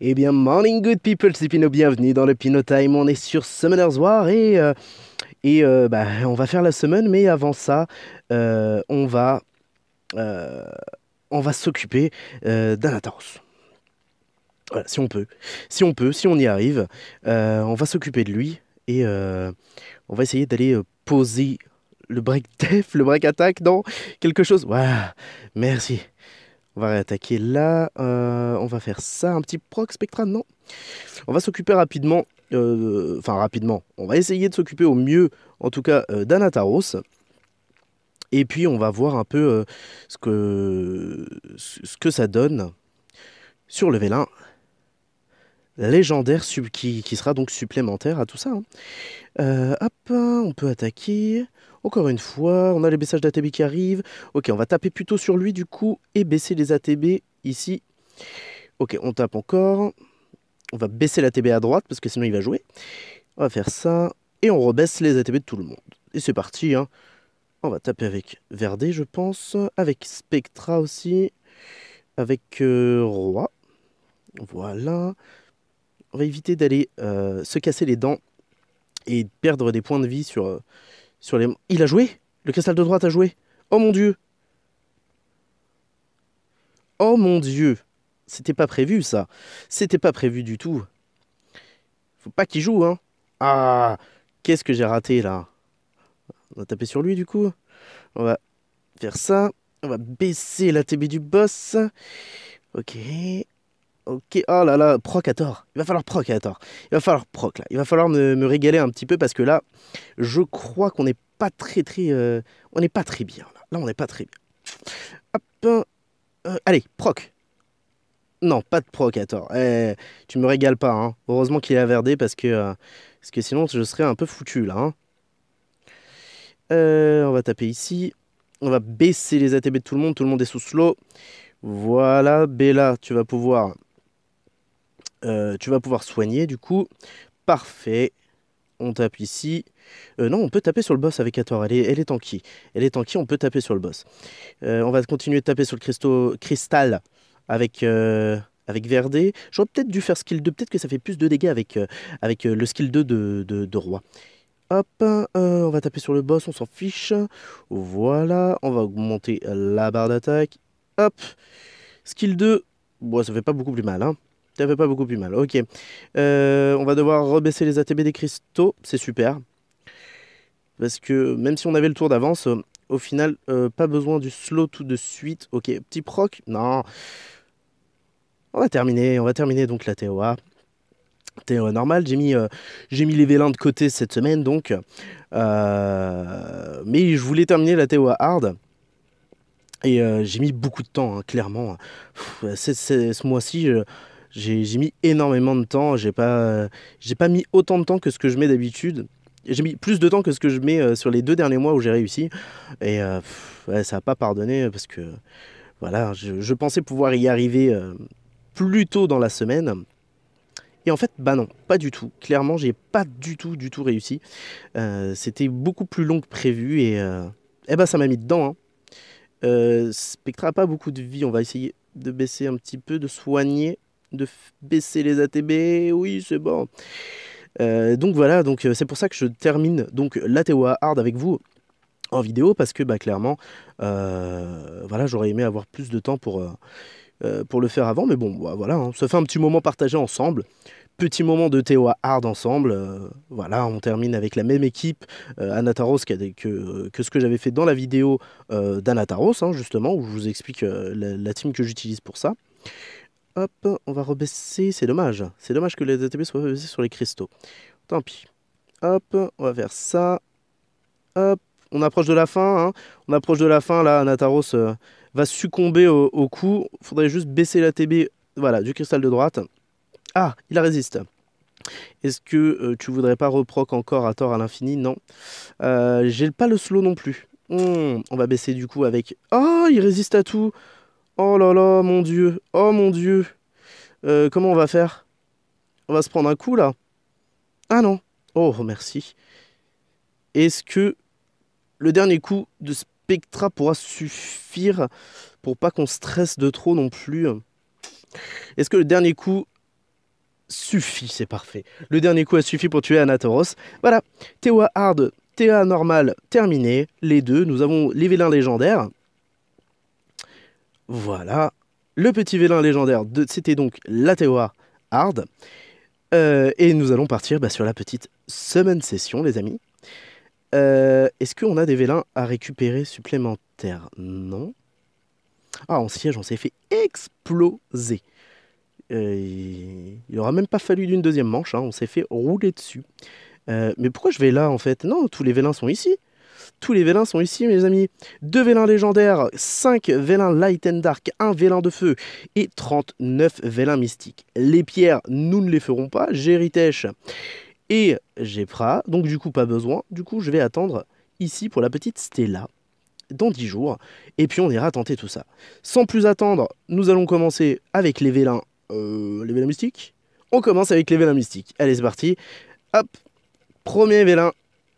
Eh bien, morning good people, c'est Pino, bienvenue dans le pinot Time. On est sur Summoner's War et, euh, euh, bah, on va faire la semaine, mais avant ça, euh, on va, on va s'occuper d'un Voilà, si on peut, si on peut, si on y arrive, on va s'occuper de lui et on va essayer d'aller poser le break def, le break attack dans quelque chose. Waouh, merci. On va réattaquer là. Euh, on va faire ça, un petit proc spectral, non On va s'occuper rapidement, euh, enfin rapidement, on va essayer de s'occuper au mieux, en tout cas, euh, d'Anataros. Et puis on va voir un peu ce, que, ce que ça donne sur le vélin légendaire qui, sera donc supplémentaire à tout ça. Hein. Euh, hop, on peut attaquer. Encore une fois, on a les baissages d'ATB qui arrivent. Ok, on va taper plutôt sur lui du coup et baisser les ATB ici. Ok, on tape encore. On va baisser l'ATB à droite parce que sinon il va jouer. On va faire ça. Et on rebaisse les ATB de tout le monde. Et c'est parti. Hein. On va taper avec Verde, je pense. Avec Spectra aussi. Avec euh, Roi. Voilà va éviter d'aller euh, se casser les dents et perdre des points de vie sur, euh, sur les... Il a joué Le cristal de droite a joué Oh mon dieu Oh mon dieu C'était pas prévu ça. C'était pas prévu du tout. Faut pas qu'il joue, hein. Ah Qu'est-ce que j'ai raté là On va taper sur lui du coup. On va faire ça. On va baisser la TB du boss. Ok. Ok, oh là là, proc à tort. Il va falloir proc à tort. Il va falloir proc là. Il va falloir me, régaler un petit peu parce que là, je crois qu'on n'est pas très très... Euh, on n'est pas très bien là. Là, on n'est pas très bien. Hop, euh, allez, proc. Non, pas de proc à tort. Eh, tu me régales pas. Hein. Heureusement qu'il est averdé parce que, euh, parce que sinon je serais un peu foutu là. Hein. on va taper ici. On va baisser les ATB de tout le monde. Tout le monde est sous slow. Voilà, Bella, tu vas pouvoir euh, tu vas pouvoir soigner du coup. Parfait. On tape ici. Euh, non, on peut taper sur le boss avec Ator. Elle est, elle est tanky. Elle est tanky, on peut taper sur le boss. Euh, on va continuer de taper sur le cristal avec, avec Verdé. J'aurais peut-être dû faire skill 2. Peut-être que ça fait plus de dégâts avec, avec le skill 2 de, de, roi. Hop, on va taper sur le boss, on s'en fiche. Voilà, on va augmenter la barre d'attaque. Hop, skill 2. Bon, ça fait pas beaucoup plus mal. Hein. Ça fait pas beaucoup plus mal, ok. Euh, on va devoir rebaisser les ATB des cristaux, c'est super. Parce que même si on avait le tour d'avance, euh, au final, euh, pas besoin du slow tout de suite. Ok, petit proc, non. On va terminer, on va terminer donc la TOA. TOA normal j'ai mis, mis les vélins de côté cette semaine donc. mais je voulais terminer la TOA hard. Et j'ai mis beaucoup de temps, hein, clairement. ce mois-ci, je j'ai mis énormément de temps. J'ai pas, j'ai pas mis autant de temps que ce que je mets d'habitude. J'ai mis plus de temps que ce que je mets euh, sur les deux derniers mois où j'ai réussi. Et euh, ça n'a pas pardonné parce que voilà, je, pensais pouvoir y arriver euh, plus tôt dans la semaine. Et en fait, bah non, pas du tout. Clairement, j'ai pas du tout, du tout réussi. C'était beaucoup plus long que prévu et eh bah, ça m'a mis dedans. Hein. Spectra pas beaucoup de vie. On va essayer de baisser un petit peu, de soigner de baisser les ATB, oui, c'est bon. Euh, donc voilà, donc euh, c'est pour ça que je termine donc la TOA hard avec vous en vidéo parce que bah clairement euh, voilà j'aurais aimé avoir plus de temps pour pour le faire avant mais bon bah, voilà on hein. ça fait un petit moment partagé ensemble petit moment de TOA hard ensemble voilà on termine avec la même équipe Anataros que, que, ce que j'avais fait dans la vidéo d'Anataros hein, justement où je vous explique la, team que j'utilise pour ça Hop, on va rebaisser. C'est dommage. C'est dommage que les ATB soient rebaissés sur les cristaux. Tant pis. Hop, on va faire ça. Hop, on approche de la fin. Hein. On approche de la fin. Là, Nataros euh, va succomber au, coup. Faudrait juste baisser l'ATB voilà, du cristal de droite. Ah, il résiste. Est-ce que euh, tu voudrais pas reproc encore à tort à l'infini Non. Euh, j'ai pas le slow non plus. Hmm, on va baisser du coup avec... Oh, il résiste à tout Oh là là, mon dieu. Oh mon dieu. Euh, comment on va faire On va se prendre un coup là Ah non. Oh, merci. Est-ce que le dernier coup de Spectra pourra suffire pour pas qu'on stresse de trop non plus Est-ce que le dernier coup suffit C'est parfait. Le dernier coup a suffi pour tuer Anatoros. Voilà. Théo Hard, Théa Normal, terminé. Les deux. Nous avons les vélins légendaires. Voilà. Le petit vélin légendaire, c'était donc la Hard. Euh, et nous allons partir bah, sur la petite semaine session, les amis. Euh, est-ce qu'on a des vélins à récupérer supplémentaires Non. Ah, en siège, on s'est fait exploser. Euh, il n'aura même pas fallu d'une deuxième manche, hein. on s'est fait rouler dessus. mais pourquoi je vais là en fait Non, tous les vélins sont ici. Tous les vélins sont ici, mes amis. 2 vélins légendaires, 5 vélins light and dark, 1 vélin de feu et 39 vélins mystiques. Les pierres, nous ne les ferons pas. J'ai Ritesh et j'ai donc du coup, pas besoin. Du coup, je vais attendre ici pour la petite Stella dans 10 jours, et puis on ira tenter tout ça. Sans plus attendre, nous allons commencer avec les vélins, euh, les vélins mystiques On commence avec les vélins mystiques. Allez, c'est parti. Hop, premier vélin,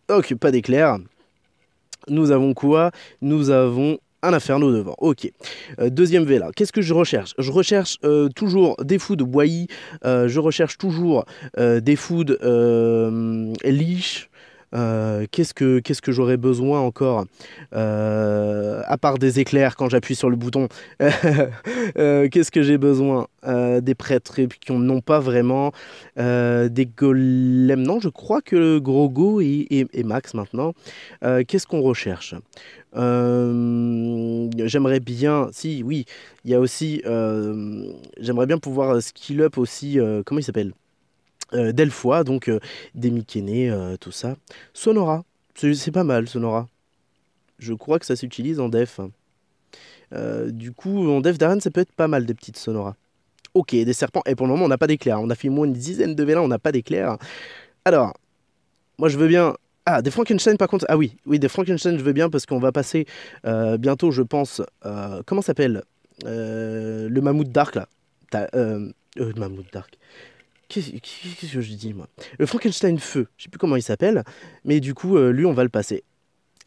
Ok, pas d'éclair. Nous avons quoi Nous avons un inferno devant. Ok. Euh, deuxième Vela. Qu'est-ce que je recherche euh, euh, Je recherche toujours des foods de je recherche toujours des foods liches. Euh, qu'est-ce que, qu'est-ce que j'aurais besoin encore euh, À part des éclairs quand j'appuie sur le bouton, euh, qu'est-ce que j'ai besoin Des prêtres qui n'ont pas vraiment. des golems, non, je crois que Grogo gros go et Max maintenant. qu'est-ce qu'on recherche J'aimerais bien, si, oui, il y a aussi. J'aimerais bien pouvoir skill up aussi. comment il s'appelle euh, donc euh, des Mykénées, euh, tout ça. Sonora, c'est pas mal Sonora. Je crois que ça s'utilise en def. Euh, du coup, en def d'arène, ça peut être pas mal des petites Sonora. Ok, des serpents, et pour le moment, on n'a pas d'éclair. On a fait moins une dizaine de vélins, on n'a pas d'éclairs. Alors, moi je veux bien ah, des Frankenstein par contre. Ah oui, oui, des Frankenstein, je veux bien parce qu'on va passer bientôt, je pense. comment s'appelle Le mammouth Dark, là. le mammouth Dark... Qu'est-ce que je dis, moi Le Frankenstein Feu, je sais plus comment il s'appelle, mais du coup, euh, lui, on va le passer.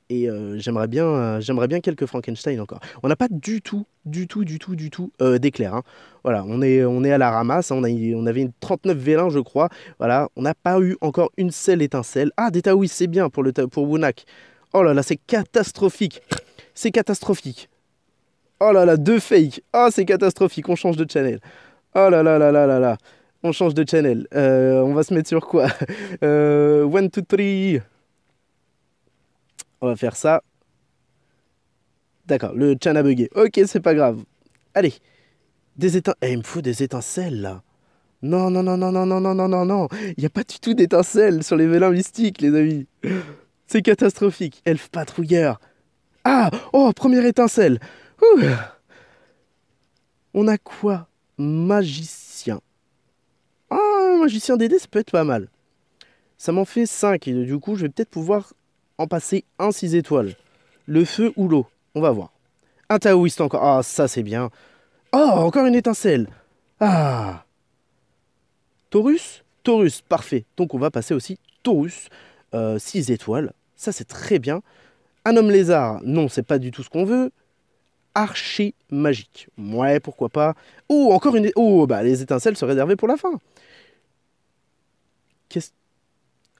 Et euh, j'aimerais bien, euh, j'aimerais bien quelques Frankenstein encore. On n'a pas du tout, du tout, du tout, du tout d'éclair. Hein. Voilà, on est, on est à la ramasse. Hein, on, a, on avait une 39 vélins, je crois. Voilà, on n'a pas eu encore une seule étincelle. Ah, des taouis, c'est bien pour, le pour Wunak. Oh là là, c'est catastrophique. C'est catastrophique. Oh là là, deux fakes. Ah, oh, c'est catastrophique. On change de channel. Oh là là là là là là. On change de channel. Euh, on va se mettre sur quoi euh, One, two, three. On va faire ça. D'accord, le tchan a bugué. Ok, c'est pas grave. Allez. Des étincelles. Eh, il me faut des étincelles là. Non, non, non, non, non, non, non, non, non, non. Il n'y a pas du tout d'étincelles sur les vélins mystiques, les amis. C'est catastrophique. Elf patrouilleur. Ah Oh, première étincelle On a quoi Magicien magicien DD, ça peut être pas mal. Ça m'en fait 5 et du coup, je vais peut-être pouvoir en passer un 6 étoiles. Le feu ou l'eau, on va voir. Un taoïste encore. Ah, ça c'est bien. Oh, encore une étincelle. Ah. Taurus Taurus, parfait. Donc on va passer aussi Taurus, euh, six 6 étoiles. Ça c'est très bien. Un homme lézard, non, c'est pas du tout ce qu'on veut. Archer magique. Ouais, pourquoi pas. Oh, encore une. Oh, bah les étincelles se réservées pour la fin. Qu'est-ce.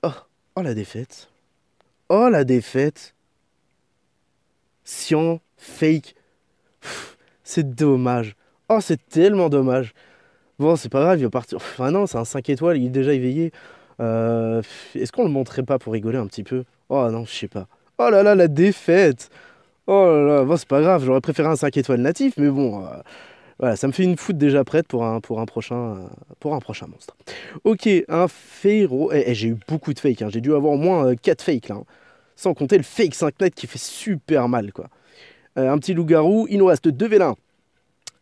Oh, oh, la défaite. Oh la défaite. Sion, fake. C'est dommage. Oh, c'est tellement dommage. Bon, c'est pas grave, il va partir. Enfin, ah non, c'est un 5 étoiles, il est déjà éveillé. Euh, est-ce qu'on le montrait pas pour rigoler un petit peu Oh non, je sais pas. Oh là là, la défaite Oh là là, bon, c'est pas grave, j'aurais préféré un 5 étoiles natif, mais bon. Euh, voilà, ça me fait une foot déjà prête pour un, pour un, prochain, euh, pour un prochain monstre. Ok, un féro. Eh, eh, j'ai eu beaucoup de fakes, hein. j'ai dû avoir au moins 4 euh, fakes là. Hein. Sans compter le fake 5 net qui fait super mal quoi. Euh, un petit loup-garou, il nous reste 2 vélins.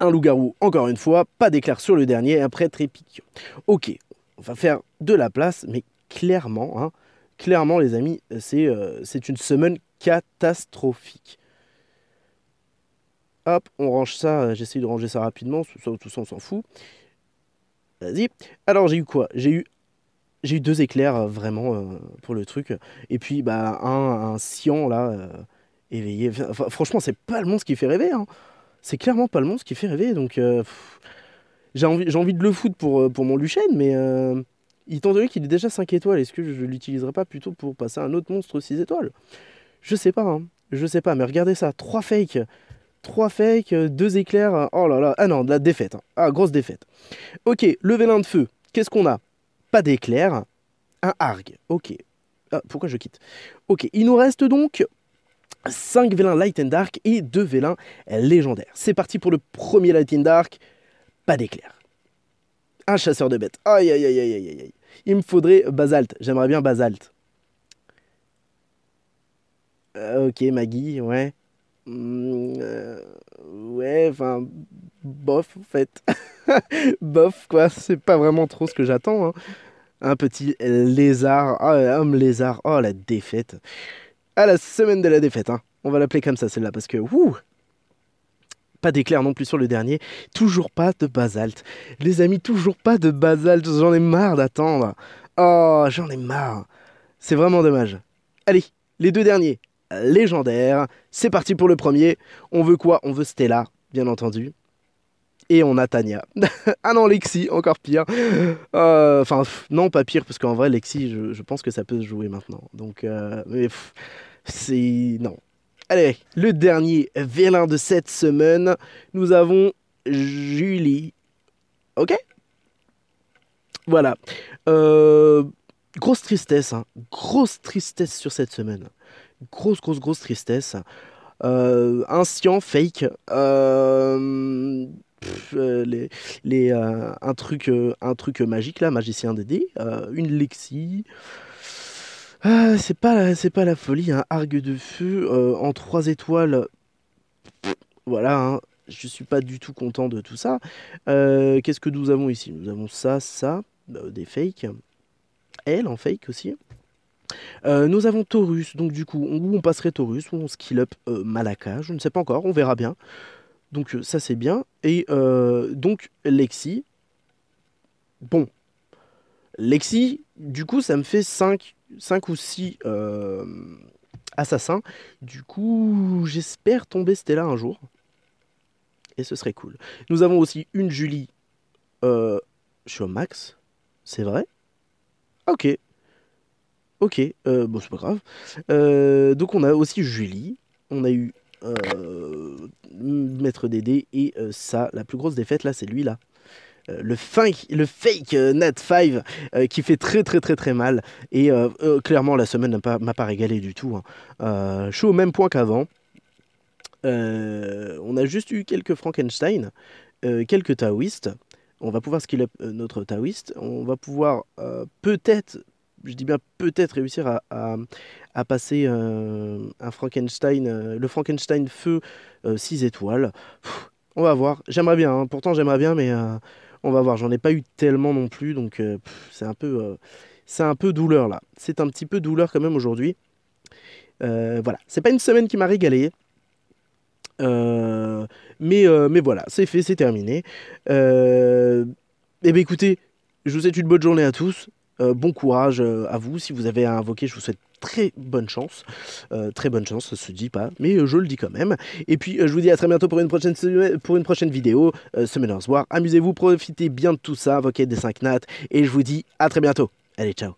Un loup-garou, encore une fois, pas d'éclair sur le dernier, après trépique. Ok, on va faire de la place, mais clairement, hein, clairement les amis, c'est une semaine catastrophique. Hop, on range ça. Euh, j'essaye de ranger ça rapidement. Tout ça, on s'en fout. Vas-y. Alors, j'ai eu quoi J'ai eu j'ai eu deux éclairs euh, vraiment euh, pour le truc. Et puis bah un, un là éveillé. franchement, c'est pas le monstre qui fait rêver. Hein. C'est clairement pas le monstre qui fait rêver. Donc j'ai envie, envie de le foutre pour, pour mon chaîne mais étant donné qu'il est déjà 5 étoiles, est-ce que je l'utiliserai pas plutôt pour passer à un autre monstre 6 étoiles Je sais pas. Hein. Je sais pas. Mais regardez ça, trois fakes. 3 fakes, 2 euh, éclairs. Euh, oh là là, ah non, de la défaite. Hein. Ah, grosse défaite. Ok, le vélin de feu, qu'est-ce qu'on a Pas d'éclair, un arg. Ok. Ah, pourquoi je quitte Ok, il nous reste donc 5 vélins light and dark et 2 vélins légendaires. C'est parti pour le premier light and dark, pas d'éclair. Un chasseur de bêtes. Aïe aïe aïe aïe aïe aïe. Il me faudrait basalte. J'aimerais bien basalte. Euh, ok, Maggie, ouais. Mm, euh, ouais, enfin, bof en fait. bof quoi, c'est pas vraiment trop ce que j'attends. Hein. Un petit lézard, oh, homme lézard, oh la défaite. À la semaine de la défaite, hein. on va l'appeler comme ça celle-là parce que ouh, pas d'éclair non plus sur le dernier. Toujours pas de basalte. Les amis, toujours pas de basalte. J'en ai marre d'attendre. Oh, j'en ai marre. C'est vraiment dommage. Allez, les deux derniers légendaire. C'est parti pour le premier. On veut quoi On veut Stella, bien entendu. Et on a Tania. ah non, Lexi, encore pire. Euh, enfin, non, pas pire, parce qu'en vrai, Lexi, je, pense que ça peut se jouer maintenant. Donc, euh, c'est. Non. Allez, le dernier vélin de cette semaine, nous avons Julie. Ok Voilà. Euh, grosse tristesse, hein. grosse tristesse sur cette semaine grosse, grosse, grosse tristesse. Euh, un fake. Euh, euh, les, les, un, truc, un truc magique là, magicien des une Lexi. Ah, c'est pas, c'est pas la folie, un hein. argue de feu en trois étoiles. voilà, hein. je suis pas du tout content de tout ça. Qu'est-ce que nous avons ici Nous avons ça, ça, des fakes. Elle en fake aussi. Euh, nous avons Taurus, donc du coup, où on passerait Taurus, Ou on skill up euh, je ne sais pas encore, on verra bien. Donc euh, ça c'est bien. Et donc Lexi, bon, Lexi, du coup ça me fait 5, 5 ou 6 assassins. Du coup, j'espère tomber Stella un jour. Et ce serait cool. Nous avons aussi une Julie. je suis au max, c'est vrai Ok, Ok, euh, bon, c'est pas grave. Euh, donc, on a aussi Julie. On a eu euh, Maître Dédé et ça, la plus grosse défaite, là, c'est lui, là. Le, le, fake Nat 5 qui fait très très très très mal. Et clairement, la semaine m'a pas, régalé du tout. je hein. suis au même point qu'avant. on a juste eu quelques Frankenstein, quelques Taoïstes. On va pouvoir skill up notre Taoïste. On va pouvoir peut-être je dis bien peut-être réussir à, passer euh, un Frankenstein, euh, le Frankenstein feu 6 euh, étoiles. on va voir. J'aimerais bien, hein. pourtant j'aimerais bien, mais on va voir. J'en ai pas eu tellement non plus, donc c'est un peu, c'est un peu douleur là. C'est un petit peu douleur quand même aujourd'hui. voilà, c'est pas une semaine qui m'a régalé. mais, mais voilà, c'est fait, c'est terminé. Eh bien écoutez, je vous souhaite une bonne journée à tous. Euh, bon courage euh, à vous. Si vous avez à invoquer, je vous souhaite très bonne chance. Euh, très bonne chance, ça se dit pas, mais je le dis quand même. Et puis, je vous dis à très bientôt pour une prochaine, pour une prochaine vidéo. semaine au soir. Amusez-vous, profitez bien de tout ça, invoquez des 5 nattes. Et je vous dis à très bientôt. Allez, ciao.